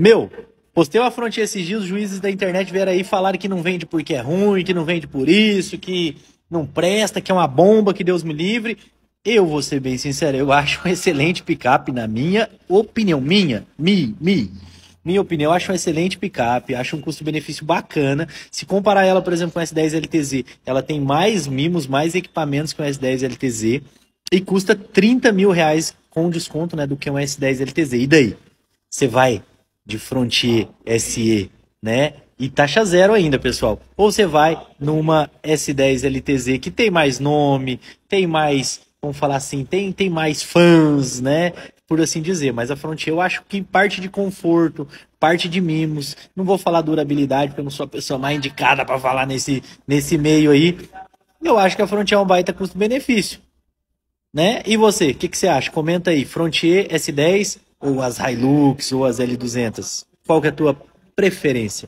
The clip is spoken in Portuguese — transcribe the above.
Meu, postei uma fronteira esses dias, os juízes da internet vieram aí e falaram que não vende porque é ruim, que não vende por isso, que não presta, que é uma bomba, que Deus me livre. Eu vou ser bem sincero, eu acho um excelente picape na minha opinião, minha, mi, mi. Minha opinião, eu acho um excelente picape, acho um custo-benefício bacana. Se comparar ela, por exemplo, com o S10 LTZ, ela tem mais mimos, mais equipamentos que o S10 LTZ e custa 30 mil reais com desconto né, do que um S10 LTZ. E daí? Você vai de Frontier SE, né? E taxa zero ainda, pessoal. Ou você vai numa S10 LTZ que tem mais nome, tem mais, vamos falar assim, tem, tem mais fãs, né? Por assim dizer. Mas a Frontier eu acho que parte de conforto, parte de mimos. Não vou falar durabilidade, porque eu não sou a pessoa mais indicada para falar nesse, nesse meio aí. Eu acho que a Frontier é um baita custo-benefício. Né? E você, o que, que você acha? Comenta aí, Frontier S10 ou as Hilux, ou as L200? Qual que é a tua preferência?